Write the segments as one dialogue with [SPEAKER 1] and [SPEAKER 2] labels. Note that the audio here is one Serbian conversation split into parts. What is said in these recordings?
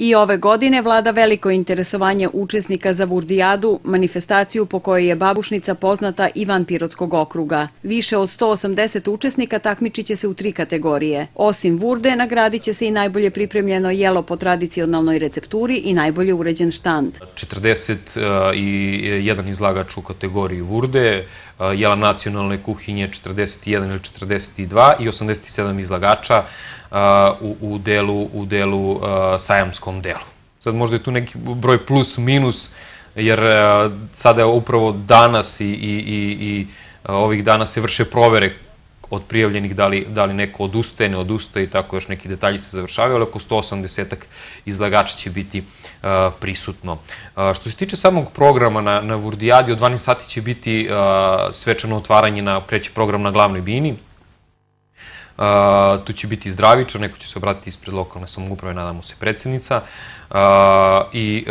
[SPEAKER 1] I ove godine vlada veliko interesovanje učesnika za Vurdijadu, manifestaciju po kojoj je babušnica poznata i van Pirotskog okruga. Više od 180 učesnika takmičit će se u tri kategorije. Osim Vurde, nagradit će se i najbolje pripremljeno jelo po tradicionalnoj recepturi i najbolje uređen štand.
[SPEAKER 2] 41 izlagač u kategoriji Vurde, jela nacionalne kuhinje 41 ili 42 i 87 izlagača u, u delu, u delu sajamskom delu. Sad možda je tu neki broj plus, minus, jer sada je upravo danas i, i, i, i ovih dana se vrše provere od prijavljenih, da li, da li neko odustaje, ne odustaje i tako još neki detalji se završavaju, ali oko 180-ak izlagača će biti uh, prisutno. Uh, što se tiče samog programa na, na Vurdijadi, od 12 sati će biti uh, svečano otvaranje na kreći program na glavnoj bini, tu će biti zdravičar, neko će se obratiti ispred lokalne samoguprave, nadamo se predsednica. I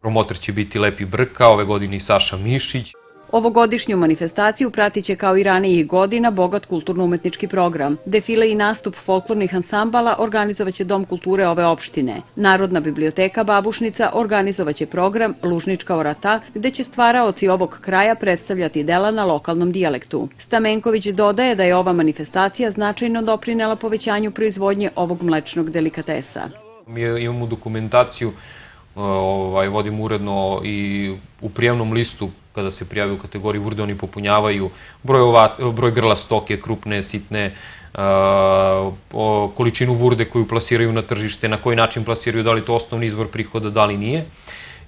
[SPEAKER 2] promotor će biti Lepi Brka, ove godine i Saša Mišić.
[SPEAKER 1] Ovogodišnju manifestaciju pratiće kao i ranijih godina bogat kulturno-umetnički program. Defile i nastup folklornih ansambala organizovaće Dom kulture ove opštine. Narodna biblioteka Babušnica organizovaće program Lužnička orata, gde će stvaraoci ovog kraja predstavljati dela na lokalnom dijalektu. Stamenković dodaje da je ova manifestacija značajno doprinela povećanju proizvodnje ovog mlečnog delikatesa.
[SPEAKER 2] Mi imamo dokumentaciju E, ovaj, vodim uredno i u prijemnom listu kada se prijavi u kategoriji vrde, oni popunjavaju broj, ovat, broj grla stoke, krupne, sitne, a, e, o, količinu vurde koju plasiraju na tržište, na koji način plasiraju, da li to osnovni izvor prihoda, da li nije.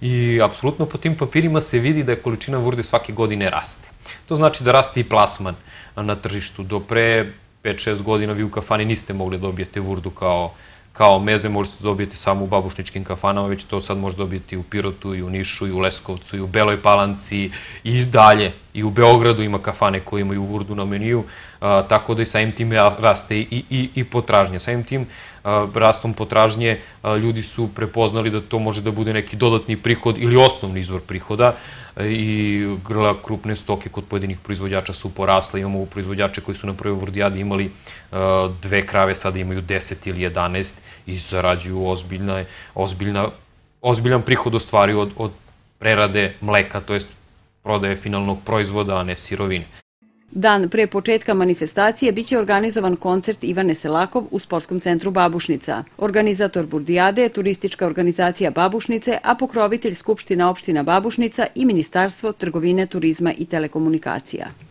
[SPEAKER 2] I apsolutno po tim papirima se vidi da je količina vurde svake godine raste. To znači da raste i plasman na tržištu. Do pre 5-6 godina vi u kafani niste mogli da dobijete vurdu kao kao meze možete dobiti samo u babušničkim kafanama, već to sad može dobiti u Pirotu i u Nišu i u Leskovcu i u Beloj Palanci i dalje. I u Beogradu ima kafane koje imaju urdu na meniju, tako da i samim tim raste i, i, i potražnja. Samim tim rastom potražnje ljudi su prepoznali da to može da bude neki dodatni prihod ili osnovni izvor prihoda i grla krupne stoke kod pojedinih proizvođača su porasle. Imamo proizvođače koji su na prvoj vrdijadi imali dve krave, sada imaju 10 ili 11 i zarađuju ozbiljna, ozbiljna, ozbiljan prihod ostvari od, od prerade mleka, to jest prodaje finalnog proizvoda, a ne sirovine.
[SPEAKER 1] Dan pre početka manifestacije biće organizovan koncert Ivane Selakov u sportskom centru Babušnica. Organizator Burdijade je turistička organizacija Babušnice, a pokrovitelj Skupština opština Babušnica i Ministarstvo trgovine, turizma i telekomunikacija.